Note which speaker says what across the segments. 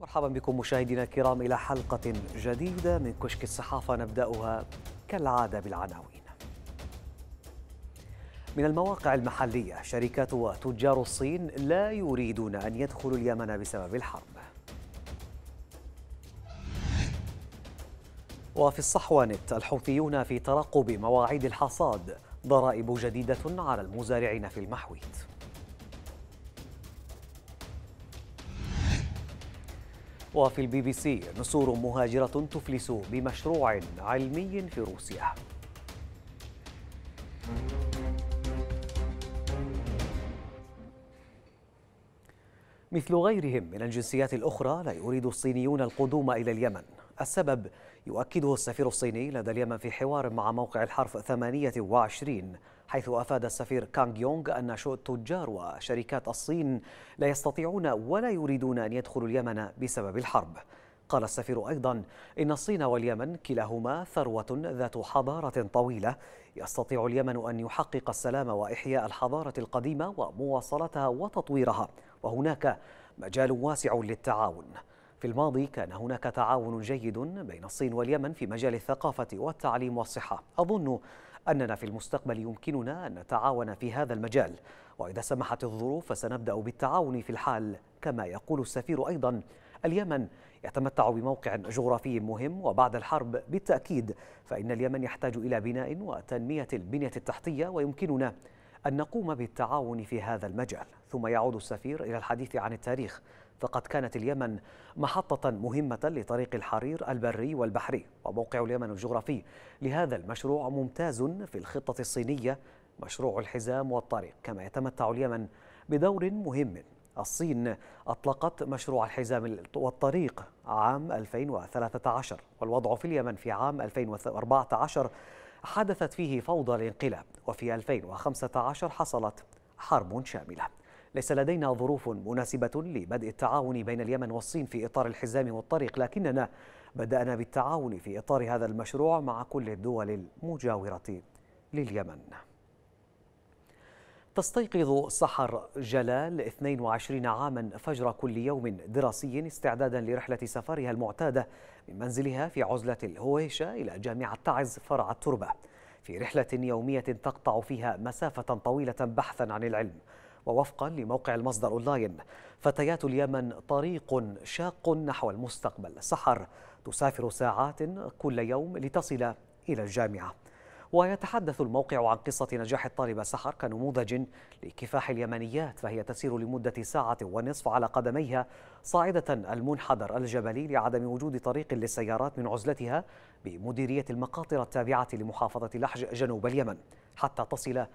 Speaker 1: مرحبا بكم مشاهدينا الكرام إلى حلقة جديدة من كشك الصحافة نبدأها كالعادة بالعناوين من المواقع المحلية شركات وتجار الصين لا يريدون أن يدخلوا اليمن بسبب الحرب وفي الصحوانت الحوثيون في ترقب مواعيد الحصاد ضرائب جديدة على المزارعين في المحويت وفي البي بي سي نسور مهاجرة تفلس بمشروع علمي في روسيا مثل غيرهم من الجنسيات الأخرى لا يريد الصينيون القدوم إلى اليمن السبب يؤكده السفير الصيني لدى اليمن في حوار مع موقع الحرف 28 حيث أفاد السفير كانغ يونغ أن تجار وشركات الصين لا يستطيعون ولا يريدون أن يدخلوا اليمن بسبب الحرب قال السفير أيضا إن الصين واليمن كلاهما ثروة ذات حضارة طويلة يستطيع اليمن أن يحقق السلام وإحياء الحضارة القديمة ومواصلتها وتطويرها وهناك مجال واسع للتعاون في الماضي كان هناك تعاون جيد بين الصين واليمن في مجال الثقافة والتعليم والصحة أظن أننا في المستقبل يمكننا أن نتعاون في هذا المجال وإذا سمحت الظروف فسنبدأ بالتعاون في الحال كما يقول السفير أيضا اليمن يتمتع بموقع جغرافي مهم وبعد الحرب بالتأكيد فإن اليمن يحتاج إلى بناء وتنمية البنية التحتية ويمكننا أن نقوم بالتعاون في هذا المجال ثم يعود السفير إلى الحديث عن التاريخ فقد كانت اليمن محطة مهمة لطريق الحرير البري والبحري وموقع اليمن الجغرافي لهذا المشروع ممتاز في الخطة الصينية مشروع الحزام والطريق كما يتمتع اليمن بدور مهم الصين أطلقت مشروع الحزام والطريق عام 2013 والوضع في اليمن في عام 2014 حدثت فيه فوضى الانقلاب وفي 2015 حصلت حرب شامله ليس لدينا ظروف مناسبة لبدء التعاون بين اليمن والصين في إطار الحزام والطريق لكننا بدأنا بالتعاون في إطار هذا المشروع مع كل الدول المجاورة لليمن تستيقظ سحر جلال 22 عاما فجر كل يوم دراسي استعدادا لرحلة سفرها المعتادة من منزلها في عزلة الهويشة إلى جامعة تعز فرع التربة في رحلة يومية تقطع فيها مسافة طويلة بحثا عن العلم ووفقا لموقع المصدر أونلاين فتيات اليمن طريق شاق نحو المستقبل سحر تسافر ساعات كل يوم لتصل إلى الجامعة ويتحدث الموقع عن قصة نجاح الطالبة سحر كنموذج لكفاح اليمنيات فهي تسير لمدة ساعة ونصف على قدميها صاعدة المنحدر الجبلي لعدم وجود طريق للسيارات من عزلتها بمديرية المقاطر التابعة لمحافظة لحج جنوب اليمن حتى تصل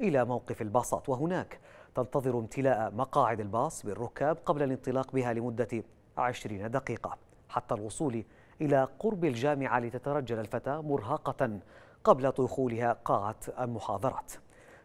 Speaker 1: إلى موقف الباصات وهناك تنتظر امتلاء مقاعد الباص بالركاب قبل الانطلاق بها لمدة 20 دقيقة حتى الوصول إلى قرب الجامعة لتترجل الفتاة مرهقة قبل دخولها قاعة المحاضرات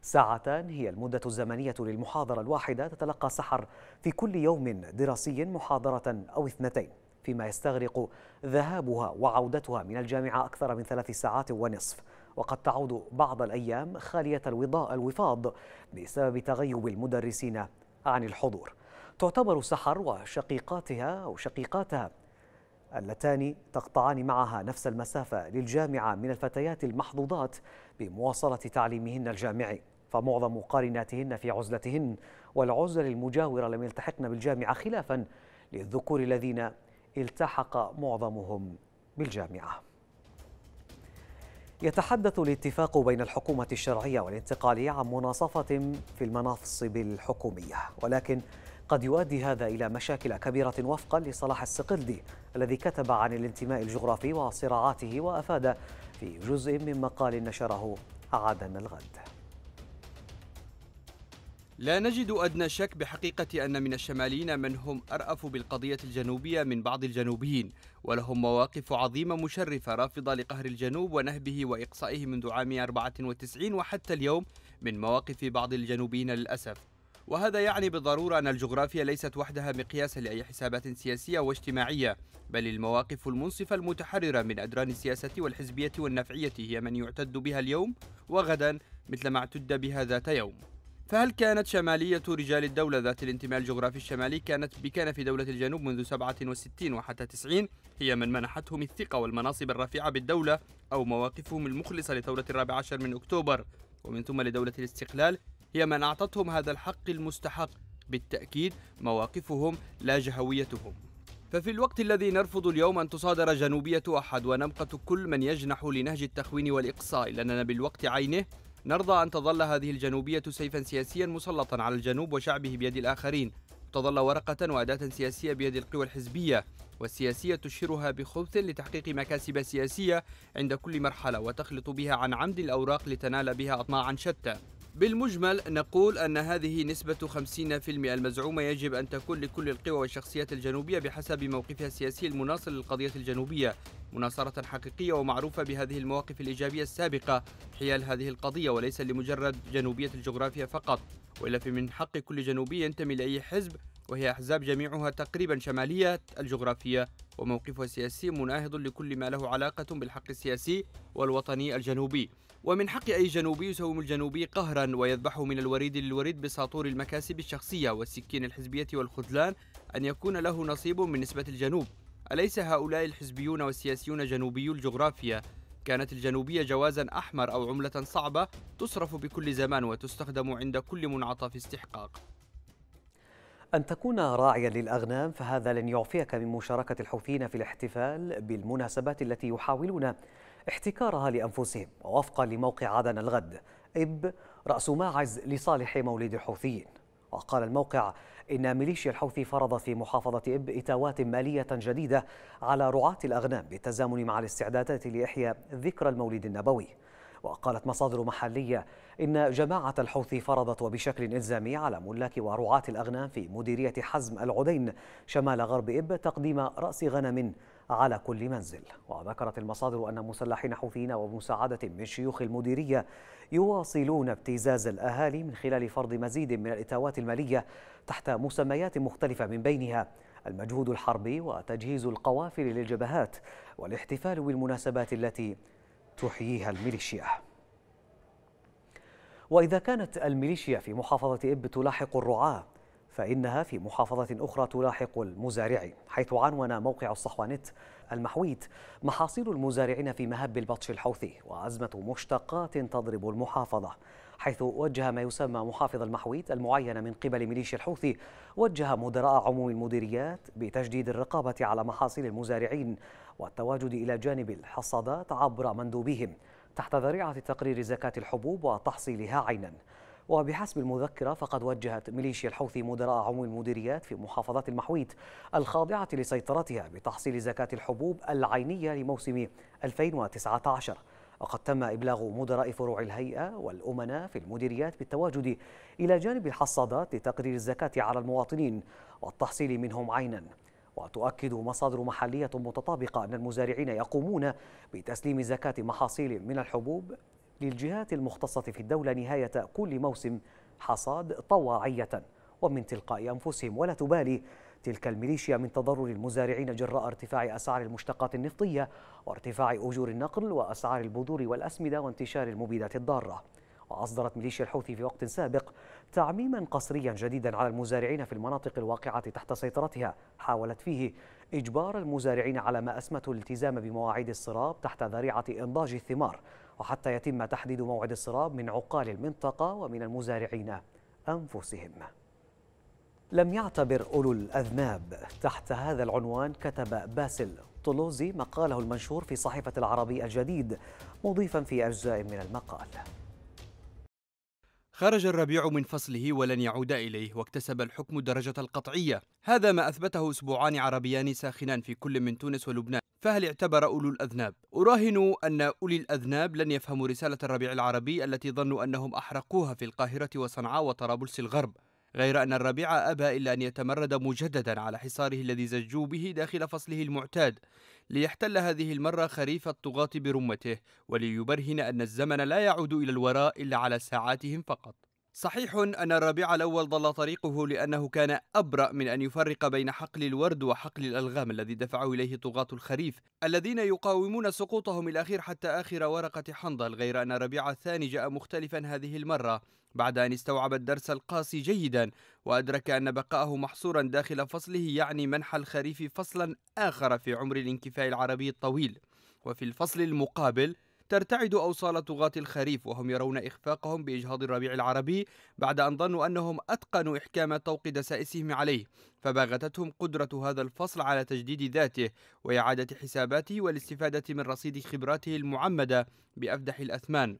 Speaker 1: ساعتان هي المدة الزمنية للمحاضرة الواحدة تتلقى سحر في كل يوم دراسي محاضرة أو اثنتين فيما يستغرق ذهابها وعودتها من الجامعة أكثر من ثلاث ساعات ونصف وقد تعود بعض الأيام خالية الوفاض بسبب تغيب المدرسين عن الحضور تعتبر سحر وشقيقاتها أو شقيقاتها اللتان تقطعان معها نفس المسافة للجامعة من الفتيات المحظوظات بمواصلة تعليمهن الجامعي فمعظم قارناتهن في عزلتهن والعزل المجاورة لم يلتحقن بالجامعة خلافا للذكور الذين التحق معظمهم بالجامعه يتحدث الاتفاق بين الحكومة الشرعية والانتقالية عن مناصفة في المناصب الحكومية ولكن قد يؤدي هذا إلى مشاكل كبيرة وفقا لصلاح السقردي الذي كتب عن الانتماء الجغرافي وصراعاته وأفاد في جزء من مقال نشره عدن الغد
Speaker 2: لا نجد أدنى شك بحقيقة أن من الشماليين من هم أرأف بالقضية الجنوبية من بعض الجنوبيين ولهم مواقف عظيمة مشرفة رافضة لقهر الجنوب ونهبه وإقصائه منذ عام 94 وحتى اليوم من مواقف بعض الجنوبيين للأسف وهذا يعني بالضرورة أن الجغرافيا ليست وحدها مقياسا لأي حسابات سياسية واجتماعية بل المواقف المنصفة المتحررة من أدران السياسة والحزبية والنفعية هي من يعتد بها اليوم وغدا مثل ما اعتد بها ذات يوم فهل كانت شمالية رجال الدولة ذات الانتماء الجغرافي الشمالي كانت بكنف دولة الجنوب منذ 67 وحتى 90 هي من منحتهم الثقة والمناصب الرفيعة بالدولة أو مواقفهم المخلصة لثورة الرابع عشر من أكتوبر ومن ثم لدولة الاستقلال هي من أعطتهم هذا الحق المستحق بالتأكيد مواقفهم لا جهويتهم ففي الوقت الذي نرفض اليوم أن تصادر جنوبية أحد ونمقت كل من يجنح لنهج التخوين والإقصاء لأننا بالوقت عينه نرضى أن تظل هذه الجنوبية سيفا سياسيا مسلطا على الجنوب وشعبه بيد الآخرين تظل ورقة وأداة سياسية بيد القوى الحزبية والسياسية تشهرها بخبث لتحقيق مكاسب سياسية عند كل مرحلة وتخلط بها عن عمد الأوراق لتنال بها أطماعا شتى بالمجمل نقول أن هذه نسبة 50% المزعومة يجب أن تكون لكل القوى والشخصيات الجنوبية بحسب موقفها السياسي المناصر للقضية الجنوبية مناصرة حقيقية ومعروفة بهذه المواقف الإيجابية السابقة حيال هذه القضية وليس لمجرد جنوبية الجغرافيا فقط وإلا فمن حق كل جنوبي ينتمي لأي حزب وهي أحزاب جميعها تقريبا شمالية الجغرافية وموقفها السياسي مناهض لكل ما له علاقة بالحق السياسي والوطني الجنوبي ومن حق أي جنوبي يساوم الجنوبي قهرا ويذبحه من الوريد للوريد بساطور المكاسب الشخصية والسكين الحزبية والخذلان أن يكون له نصيب من نسبة الجنوب أليس هؤلاء الحزبيون والسياسيون جنوبي الجغرافيا كانت الجنوبية جوازا أحمر أو عملة صعبة تصرف بكل زمان وتستخدم عند كل منعطف استحقاق
Speaker 1: أن تكون راعيا للأغنام فهذا لن يعفيك من مشاركة الحوثيين في الاحتفال بالمناسبات التي يحاولون احتكارها لأنفسهم ووفقا لموقع عدن الغد إب رأس ماعز لصالح مولد الحوثيين وقال الموقع إن ميليشيا الحوثي فرضت في محافظة إب إتاوات مالية جديدة على رعاة الأغنام بالتزامن مع الاستعدادات لإحياء ذكرى المولد النبوي وقالت مصادر محلية إن جماعة الحوثي فرضت وبشكل إلزامي على ملاك ورعاة الأغنام في مديرية حزم العدين شمال غرب إب تقديم رأس غنم على كل منزل وذكرت المصادر أن مسلحين حوثيين ومساعدة من شيوخ المديرية يواصلون ابتزاز الأهالي من خلال فرض مزيد من الإتاوات المالية تحت مسميات مختلفة من بينها المجهود الحربي وتجهيز القوافل للجبهات والاحتفال بالمناسبات التي تحييها الميليشيا وإذا كانت الميليشيا في محافظة إب تلاحق الرعاة فإنها في محافظة أخرى تلاحق المزارعين حيث عنون موقع الصحوانت المحويت محاصيل المزارعين في مهب البطش الحوثي وأزمة مشتقات تضرب المحافظة حيث وجه ما يسمى محافظ المحويت المعين من قبل ميليشيا الحوثي وجه مدراء عموم المديريات بتجديد الرقابة على محاصيل المزارعين والتواجد إلى جانب الحصادات عبر مندوبهم تحت ذريعة تقرير زكاة الحبوب وتحصيلها عيناً وبحسب المذكرة فقد وجهت ميليشيا الحوثي مدراء عموم المديريات في محافظات المحويت الخاضعة لسيطرتها بتحصيل زكاة الحبوب العينية لموسم 2019 وقد تم إبلاغ مدراء فروع الهيئة والأمناء في المديريات بالتواجد إلى جانب الحصادات لتقرير الزكاة على المواطنين والتحصيل منهم عيناً وتؤكد مصادر محلية متطابقة أن المزارعين يقومون بتسليم زكاة محاصيل من الحبوب للجهات المختصة في الدولة نهاية كل موسم حصاد طواعية ومن تلقاء أنفسهم ولا تبالي تلك الميليشيا من تضرر المزارعين جراء ارتفاع أسعار المشتقات النفطية وارتفاع أجور النقل وأسعار البذور والأسمدة وانتشار المبيدات الضارة وأصدرت ميليشيا الحوثي في وقت سابق تعميما قسريا جديدا على المزارعين في المناطق الواقعة تحت سيطرتها حاولت فيه إجبار المزارعين على ما أسمته الالتزام بمواعيد الصراب تحت ذريعة إنضاج الثمار وحتى يتم تحديد موعد الصراب من عقال المنطقة ومن المزارعين أنفسهم لم يعتبر أولو الأذناب تحت هذا العنوان كتب باسل طلوزي مقاله المنشور في صحيفة العربي الجديد مضيفا في أجزاء من المقال
Speaker 2: خرج الربيع من فصله ولن يعود إليه واكتسب الحكم الدرجة القطعية هذا ما أثبته أسبوعان عربيان ساخنان في كل من تونس ولبنان فهل اعتبر أولو الأذناب؟ أراهن أن أولي الأذناب لن يفهموا رسالة الربيع العربي التي ظنوا أنهم أحرقوها في القاهرة وصنعاء وطرابلس الغرب غير أن الربيع أبى إلا أن يتمرد مجددا على حصاره الذي زجوا به داخل فصله المعتاد ليحتل هذه المرة خريف الطغاة برمته وليبرهن أن الزمن لا يعود إلى الوراء إلا على ساعاتهم فقط صحيح أن الربيع الأول ضل طريقه لأنه كان أبرأ من أن يفرق بين حقل الورد وحقل الألغام الذي دفعه إليه طغاة الخريف الذين يقاومون سقوطهم الأخير حتى آخر ورقة حنظل غير أن الربيع الثاني جاء مختلفا هذه المرة بعد أن استوعب الدرس القاسي جيدا وأدرك أن بقاءه محصورا داخل فصله يعني منح الخريف فصلا آخر في عمر الانكفاء العربي الطويل وفي الفصل المقابل ترتعد أوصال طغاة الخريف وهم يرون إخفاقهم بإجهاض الربيع العربي بعد أن ظنوا أنهم أتقنوا إحكام طوق دسائسهم عليه فباغتتهم قدرة هذا الفصل على تجديد ذاته وإعادة حساباته والاستفادة من رصيد خبراته المعمدة بأفدح الأثمان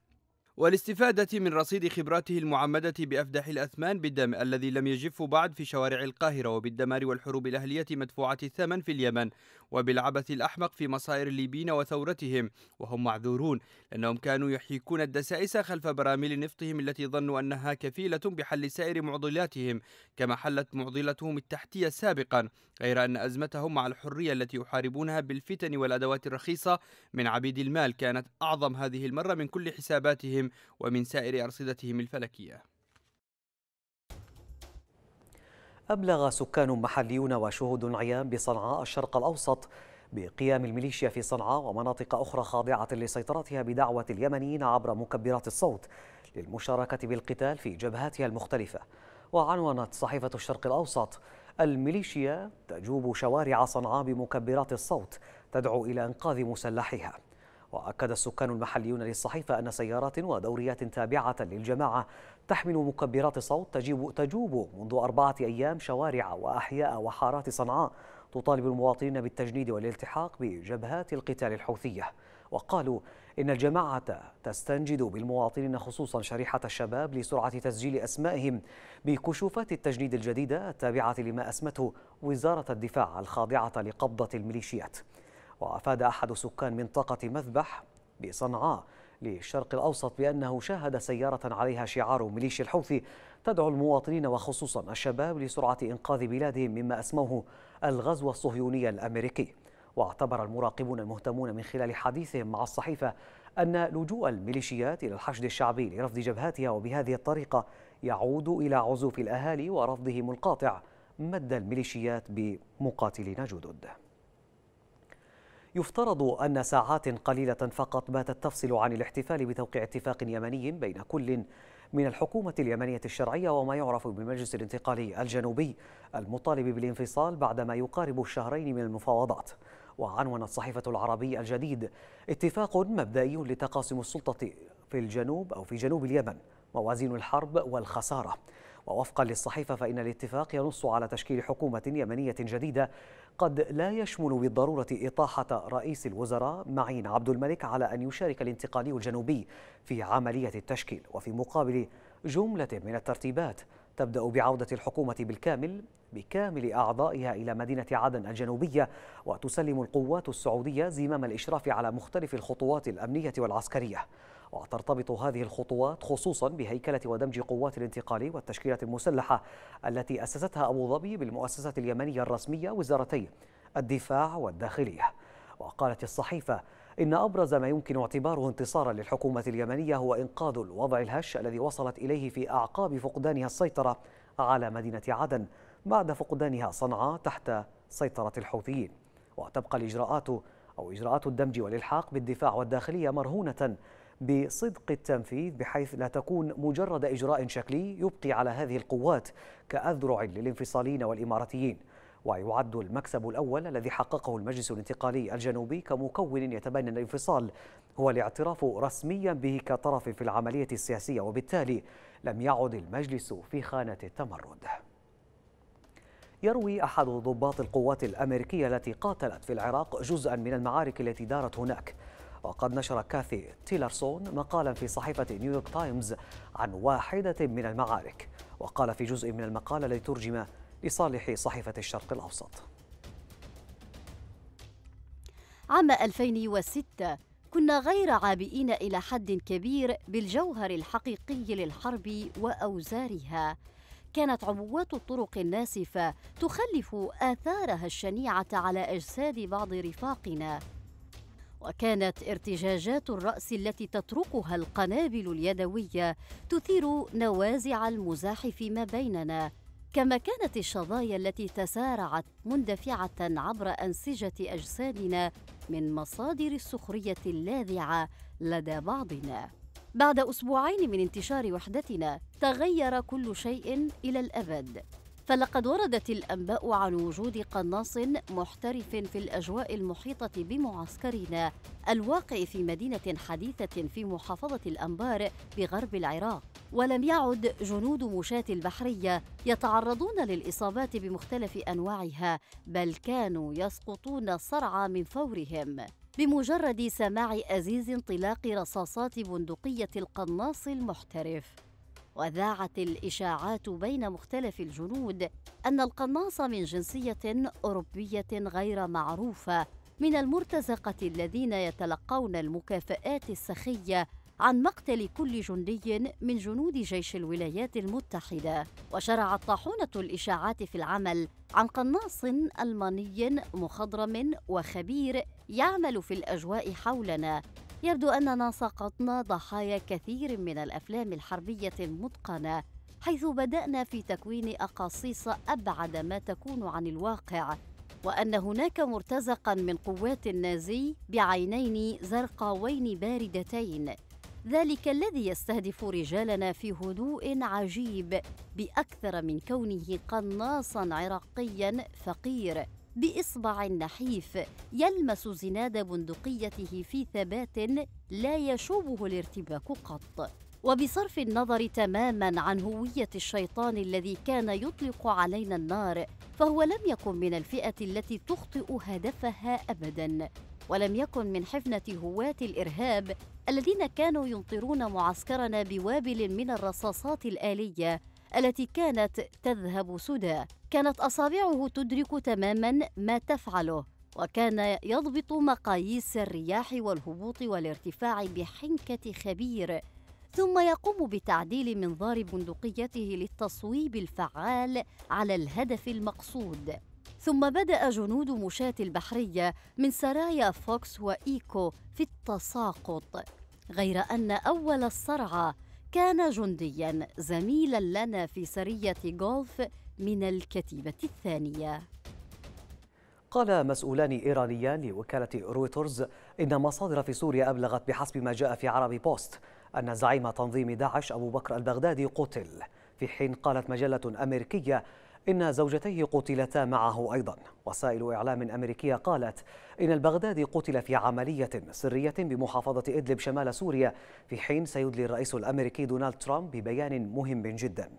Speaker 2: والاستفادة من رصيد خبراته المعمدة بأفدح الأثمان بالدم الذي لم يجف بعد في شوارع القاهرة وبالدمار والحروب الأهلية مدفوعة الثمن في اليمن وبالعبث الأحمق في مصائر الليبيين وثورتهم وهم معذورون لأنهم كانوا يحيكون الدسائس خلف براميل نفطهم التي ظنوا أنها كفيلة بحل سائر معضلاتهم كما حلت معضلتهم التحتية سابقا غير أن أزمتهم مع الحرية التي يحاربونها بالفتن والأدوات الرخيصة من عبيد المال كانت أعظم هذه المرة من كل حساباتهم ومن سائر أرصدتهم الفلكية
Speaker 1: أبلغ سكان محليون وشهود عيان بصنعاء الشرق الأوسط بقيام الميليشيا في صنعاء ومناطق أخرى خاضعة لسيطرتها بدعوة اليمنيين عبر مكبرات الصوت للمشاركة بالقتال في جبهاتها المختلفة وعنونت صحيفة الشرق الأوسط الميليشيا تجوب شوارع صنعاء بمكبرات الصوت تدعو إلى إنقاذ مسلحها وأكد السكان المحليون للصحيفة أن سيارات ودوريات تابعة للجماعة تحمل مكبرات صوت تجيب, تجوب منذ أربعة أيام شوارع وأحياء وحارات صنعاء تطالب المواطنين بالتجنيد والالتحاق بجبهات القتال الحوثية وقالوا إن الجماعة تستنجد بالمواطنين خصوصا شريحة الشباب لسرعة تسجيل أسمائهم بكشوفات التجنيد الجديدة التابعة لما أسمته وزارة الدفاع الخاضعة لقبضة الميليشيات وأفاد أحد سكان منطقة مذبح بصنعاء للشرق الأوسط بأنه شاهد سيارة عليها شعار ميليشيا الحوثي تدعو المواطنين وخصوصا الشباب لسرعة إنقاذ بلادهم مما أسموه الغزو الصهيوني الأمريكي واعتبر المراقبون المهتمون من خلال حديثهم مع الصحيفة أن لجوء الميليشيات إلى الحشد الشعبي لرفض جبهاتها وبهذه الطريقة يعود إلى عزوف الأهالي ورفضهم القاطع مد الميليشيات بمقاتلين جدد يفترض أن ساعات قليلة فقط باتت تفصل عن الاحتفال بتوقيع اتفاق يمني بين كل من الحكومة اليمنية الشرعية وما يعرف بالمجلس الانتقالي الجنوبي المطالب بالانفصال بعدما يقارب الشهرين من المفاوضات وعنونت صحيفة العربي الجديد اتفاق مبدئي لتقاسم السلطة في الجنوب أو في جنوب اليمن موازين الحرب والخسارة ووفقا للصحيفة فإن الاتفاق ينص على تشكيل حكومة يمنية جديدة قد لا يشمل بالضرورة إطاحة رئيس الوزراء معين عبد الملك على أن يشارك الانتقالي الجنوبي في عملية التشكيل وفي مقابل جملة من الترتيبات تبدأ بعودة الحكومة بالكامل بكامل أعضائها إلى مدينة عدن الجنوبية وتسلم القوات السعودية زمام الإشراف على مختلف الخطوات الأمنية والعسكرية وترتبط هذه الخطوات خصوصا بهيكلة ودمج قوات الانتقال والتشكيلات المسلحة التي أسستها أبو ظبي بالمؤسسة اليمنية الرسمية وزارتي الدفاع والداخلية وقالت الصحيفة إن أبرز ما يمكن اعتباره انتصارا للحكومة اليمنية هو إنقاذ الوضع الهش الذي وصلت إليه في أعقاب فقدانها السيطرة على مدينة عدن بعد فقدانها صنعاء تحت سيطرة الحوثيين وتبقى الإجراءات أو إجراءات الدمج والإلحاق بالدفاع والداخلية مرهونة بصدق التنفيذ بحيث لا تكون مجرد إجراء شكلي يبقي على هذه القوات كأذرع للانفصاليين والإماراتيين ويعد المكسب الأول الذي حققه المجلس الانتقالي الجنوبي كمكون يتبنى الانفصال هو الاعتراف رسميا به كطرف في العملية السياسية وبالتالي لم يعد المجلس في خانة التمرد يروي أحد ضباط القوات الأمريكية التي قاتلت في العراق جزءا من المعارك التي دارت هناك وقد نشر كاثي تيلرسون مقالا في صحيفة نيويورك تايمز عن واحدة من المعارك وقال في جزء من المقال الذي ترجم لصالح صحيفة الشرق الأوسط
Speaker 3: عام 2006 كنا غير عابئين إلى حد كبير بالجوهر الحقيقي للحرب وأوزارها كانت عبوات الطرق الناسفة تخلف آثارها الشنيعة على أجساد بعض رفاقنا وكانت ارتجاجات الرأس التي تتركها القنابل اليدوية تثير نوازع المزاح فيما بيننا كما كانت الشظايا التي تسارعت مندفعة عبر أنسجة أجسادنا من مصادر السخرية اللاذعة لدى بعضنا. بعد أسبوعين من انتشار وحدتنا، تغير كل شيء إلى الأبد، فلقد وردت الانباء عن وجود قناص محترف في الاجواء المحيطه بمعسكرنا الواقع في مدينه حديثه في محافظه الانبار بغرب العراق ولم يعد جنود مشاة البحرية يتعرضون للإصابات بمختلف أنواعها بل كانوا يسقطون صرعى من فورهم بمجرد سماع أزيز انطلاق رصاصات بندقية القناص المحترف وذاعت الإشاعات بين مختلف الجنود أن القناص من جنسية أوروبية غير معروفة من المرتزقة الذين يتلقون المكافآت السخية عن مقتل كل جندي من جنود جيش الولايات المتحدة وشرعت طاحونة الإشاعات في العمل عن قناص ألماني مخضرم وخبير يعمل في الأجواء حولنا يبدو أننا سقطنا ضحايا كثير من الأفلام الحربية المتقنة حيث بدأنا في تكوين أقاصيص أبعد ما تكون عن الواقع وأن هناك مرتزقا من قوات النازي بعينين زرقاوين باردتين ذلك الذي يستهدف رجالنا في هدوء عجيب بأكثر من كونه قناصا عراقيا فقير بإصبع نحيف يلمس زناد بندقيته في ثبات لا يشوبه الارتباك قط وبصرف النظر تماما عن هويه الشيطان الذي كان يطلق علينا النار فهو لم يكن من الفئه التي تخطئ هدفها ابدا ولم يكن من حفنه هواه الارهاب الذين كانوا يمطرون معسكرنا بوابل من الرصاصات الاليه التي كانت تذهب سدى كانت اصابعه تدرك تماما ما تفعله وكان يضبط مقاييس الرياح والهبوط والارتفاع بحنكه خبير ثم يقوم بتعديل منظار بندقيته للتصويب الفعال على الهدف المقصود ثم بدا جنود مشاة البحريه من سرايا فوكس وايكو في التساقط غير ان اول الصرعه كان جنديا زميلا لنا في سرية غولف من الكتيبة الثانية
Speaker 1: قال مسؤولان إيرانيان لوكالة رويترز إن مصادر في سوريا أبلغت بحسب ما جاء في عربي بوست أن زعيم تنظيم داعش أبو بكر البغدادي قتل في حين قالت مجلة أمريكية إن زوجتيه قتلتا معه أيضا وسائل إعلام أمريكية قالت إن البغدادي قتل في عملية سرية بمحافظة إدلب شمال سوريا في حين سيدلي الرئيس الأمريكي دونالد ترامب ببيان مهم جدا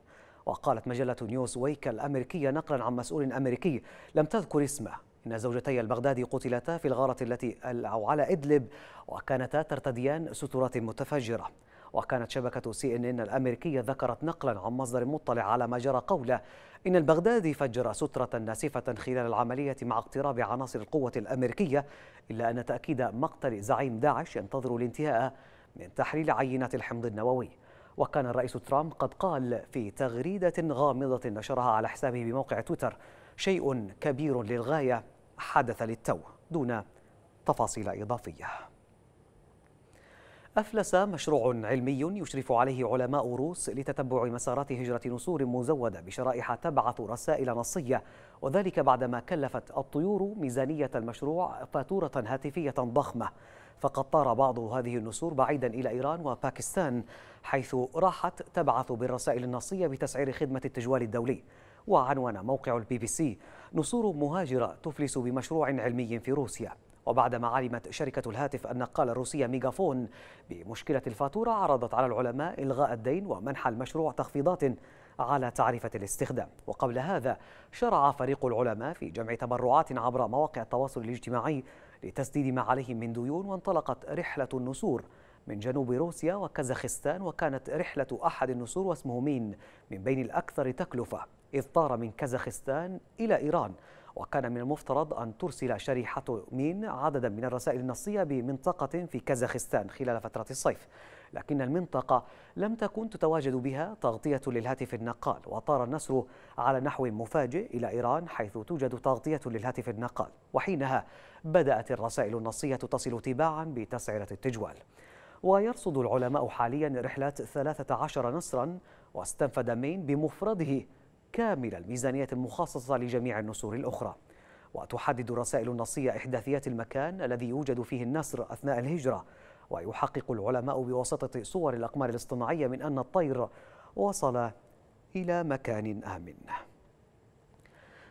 Speaker 1: وقالت مجلة نيوز ويك الأمريكية نقلا عن مسؤول أمريكي لم تذكر اسمه إن زوجتي البغدادي قتلتا في الغارة التي أو على إدلب وكانتا ترتديان سترات متفجرة وكانت شبكة سي إن إن الأمريكية ذكرت نقلا عن مصدر مطلع على ما جرى قوله إن البغدادي فجر سترة ناسفة خلال العملية مع اقتراب عناصر القوة الأمريكية إلا أن تأكيد مقتل زعيم داعش ينتظر الانتهاء من تحليل عينة الحمض النووي وكان الرئيس ترامب قد قال في تغريدة غامضة نشرها على حسابه بموقع تويتر شيء كبير للغاية حدث للتو دون تفاصيل إضافية أفلس مشروع علمي يشرف عليه علماء روس لتتبع مسارات هجرة نسور مزودة بشرائح تبعث رسائل نصية وذلك بعدما كلفت الطيور ميزانية المشروع فاتورة هاتفية ضخمة فقد طار بعض هذه النسور بعيدا إلى إيران وباكستان حيث راحت تبعث بالرسائل النصية بتسعير خدمة التجوال الدولي وعنوان موقع البي بي سي نسور مهاجرة تفلس بمشروع علمي في روسيا وبعدما علمت شركة الهاتف النقال الروسية ميغافون بمشكلة الفاتورة عرضت على العلماء إلغاء الدين ومنح المشروع تخفيضات على تعرفة الاستخدام وقبل هذا شرع فريق العلماء في جمع تبرعات عبر مواقع التواصل الاجتماعي لتسديد ما عليهم من ديون وانطلقت رحلة النسور من جنوب روسيا وكازاخستان وكانت رحلة أحد النسور واسمه مين من بين الأكثر تكلفة إذ طار من كازاخستان إلى إيران وكان من المفترض أن ترسل شريحة مين عددا من الرسائل النصية بمنطقة في كازاخستان خلال فترة الصيف لكن المنطقة لم تكن تتواجد بها تغطية للهاتف النقال وطار النسر على نحو مفاجئ إلى إيران حيث توجد تغطية للهاتف النقال وحينها بدأت الرسائل النصية تصل تباعا بتسعيرة التجوال ويرصد العلماء حاليا رحلات 13 نصرا واستنفد مين بمفرده كامل الميزانية المخصصة لجميع النسور الأخرى وتحدد الرسائل النصية إحداثيات المكان الذي يوجد فيه النسر أثناء الهجرة ويحقق العلماء بواسطة صور الأقمار الاصطناعية من أن الطير وصل إلى مكان آمن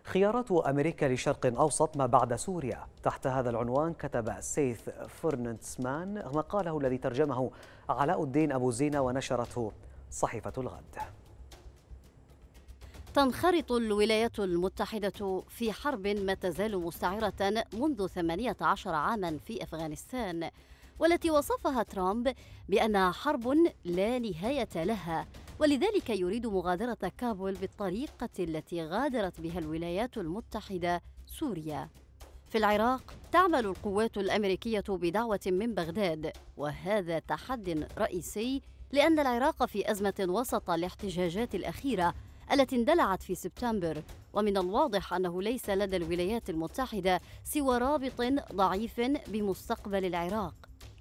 Speaker 1: خيارات أمريكا لشرق أوسط ما بعد سوريا تحت هذا العنوان كتب سيث فرنتسمان مقاله الذي ترجمه علاء الدين أبو زينة ونشرته صحيفة الغد
Speaker 3: تنخرط الولايات المتحدة في حرب ما تزال مستعرة منذ 18 عاما في أفغانستان والتي وصفها ترامب بأنها حرب لا نهاية لها ولذلك يريد مغادرة كابول بالطريقة التي غادرت بها الولايات المتحدة سوريا في العراق تعمل القوات الأمريكية بدعوة من بغداد وهذا تحد رئيسي لأن العراق في أزمة وسط الاحتجاجات الأخيرة التي اندلعت في سبتمبر ومن الواضح أنه ليس لدى الولايات المتحدة سوى رابط ضعيف بمستقبل العراق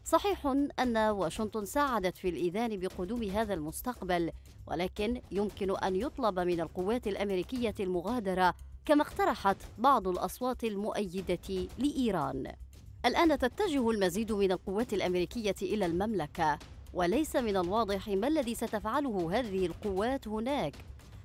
Speaker 3: صحيح أن واشنطن ساعدت في الإذان بقدوم هذا المستقبل ولكن يمكن أن يطلب من القوات الأمريكية المغادرة كما اقترحت بعض الأصوات المؤيدة لإيران الآن تتجه المزيد من القوات الأمريكية إلى المملكة وليس من الواضح ما الذي ستفعله هذه القوات هناك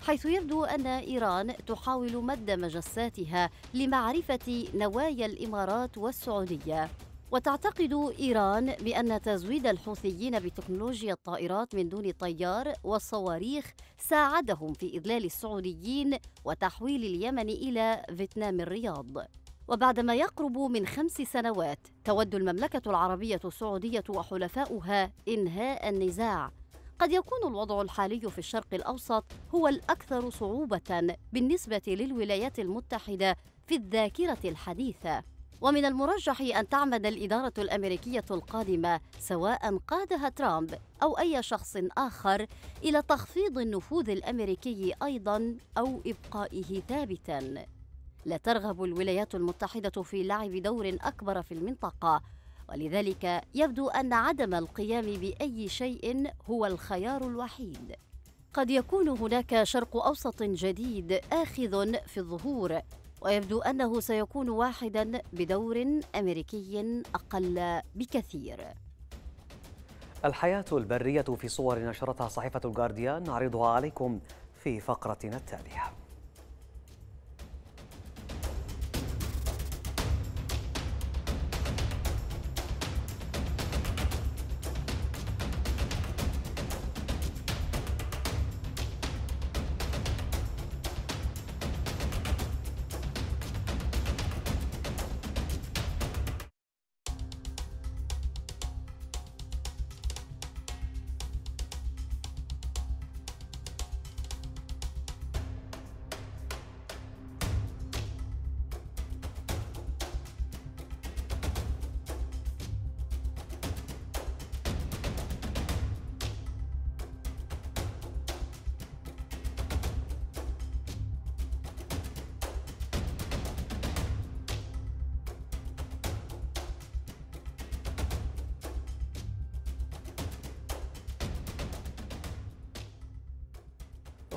Speaker 3: حيث يبدو أن إيران تحاول مد مجساتها لمعرفة نوايا الإمارات والسعودية وتعتقد إيران بأن تزويد الحوثيين بتكنولوجيا الطائرات من دون طيار والصواريخ ساعدهم في إذلال السعوديين وتحويل اليمن إلى فيتنام الرياض وبعدما يقرب من خمس سنوات تود المملكة العربية السعودية وحلفاؤها إنهاء النزاع قد يكون الوضع الحالي في الشرق الاوسط هو الاكثر صعوبه بالنسبه للولايات المتحده في الذاكره الحديثه ومن المرجح ان تعمد الاداره الامريكيه القادمه سواء قادها ترامب او اي شخص اخر الى تخفيض النفوذ الامريكي ايضا او ابقائه ثابتا لا ترغب الولايات المتحده في لعب دور اكبر في المنطقه ولذلك يبدو أن عدم القيام بأي شيء هو الخيار الوحيد. قد يكون هناك شرق أوسط جديد آخذ في الظهور ويبدو أنه سيكون واحدا بدور أمريكي أقل بكثير.
Speaker 1: الحياة البرية في صور نشرتها صحيفة الجارديان نعرضها عليكم في فقرتنا التالية.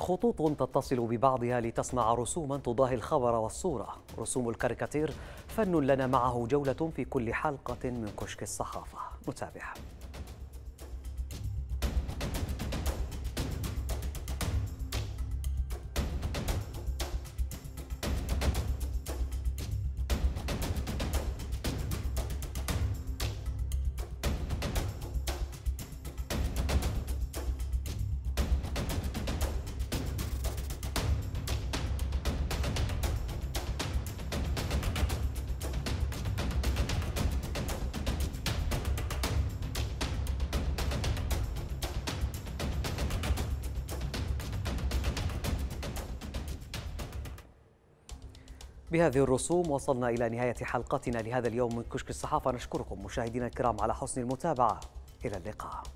Speaker 1: خطوط تتصل ببعضها لتصنع رسوما تضاهي الخبر والصورة رسوم الكاريكاتير فن لنا معه جولة في كل حلقة من كشك الصحافة نتابع بهذه الرسوم وصلنا إلى نهاية حلقتنا لهذا اليوم من كشك الصحافة نشكركم مشاهدينا الكرام على حسن المتابعة إلى اللقاء